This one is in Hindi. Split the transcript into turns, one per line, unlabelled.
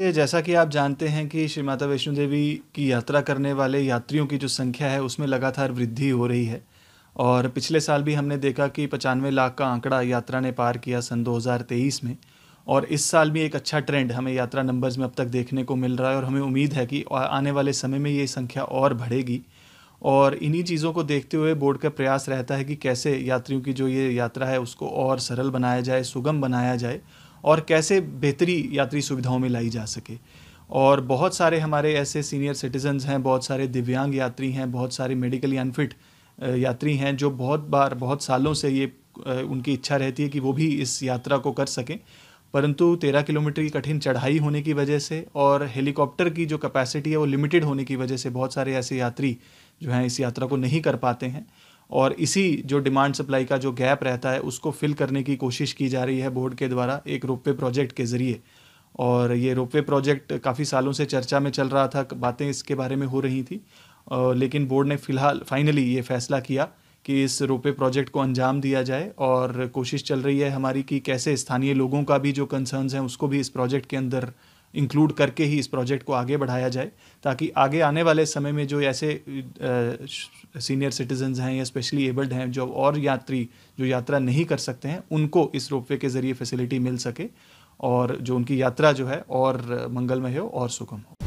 ये जैसा कि आप जानते हैं कि श्री माता वैष्णो देवी की यात्रा करने वाले यात्रियों की जो संख्या है उसमें लगातार वृद्धि हो रही है और पिछले साल भी हमने देखा कि पचानवे लाख का आंकड़ा यात्रा ने पार किया सन 2023 में और इस साल भी एक अच्छा ट्रेंड हमें यात्रा नंबर्स में अब तक देखने को मिल रहा है और हमें उम्मीद है कि आने वाले समय में ये संख्या और बढ़ेगी और इन्हीं चीज़ों को देखते हुए बोर्ड का प्रयास रहता है कि कैसे यात्रियों की जो ये यात्रा है उसको और सरल बनाया जाए सुगम बनाया जाए और कैसे बेहतरी यात्री सुविधाओं में लाई जा सके और बहुत सारे हमारे ऐसे सीनियर सिटीजन्स हैं बहुत सारे दिव्यांग यात्री हैं बहुत सारे मेडिकली अनफिट यात्री हैं जो बहुत बार बहुत सालों से ये उनकी इच्छा रहती है कि वो भी इस यात्रा को कर सकें परंतु तेरह किलोमीटर की कठिन चढ़ाई होने की वजह से और हेलीकॉप्टर की जो कैपेसिटी है वो लिमिटेड होने की वजह से बहुत सारे ऐसे यात्री जो हैं इस यात्रा को नहीं कर पाते हैं और इसी जो डिमांड सप्लाई का जो गैप रहता है उसको फिल करने की कोशिश की जा रही है बोर्ड के द्वारा एक रोपवे प्रोजेक्ट के ज़रिए और ये रोपवे प्रोजेक्ट काफ़ी सालों से चर्चा में चल रहा था बातें इसके बारे में हो रही थी लेकिन बोर्ड ने फिलहाल फाइनली ये फैसला किया कि इस रोपे प्रोजेक्ट को अंजाम दिया जाए और कोशिश चल रही है हमारी कि कैसे स्थानीय लोगों का भी जो कंसर्न्स हैं उसको भी इस प्रोजेक्ट के अंदर इंक्लूड करके ही इस प्रोजेक्ट को आगे बढ़ाया जाए ताकि आगे आने वाले समय में जो ऐसे सीनियर सिटीजन हैं या स्पेशली एबल्ड हैं जो और यात्री जो यात्रा नहीं कर सकते हैं उनको इस रोपवे के ज़रिए फैसिलिटी मिल सके और जो उनकी यात्रा जो है और मंगलमय हो और सुगम हो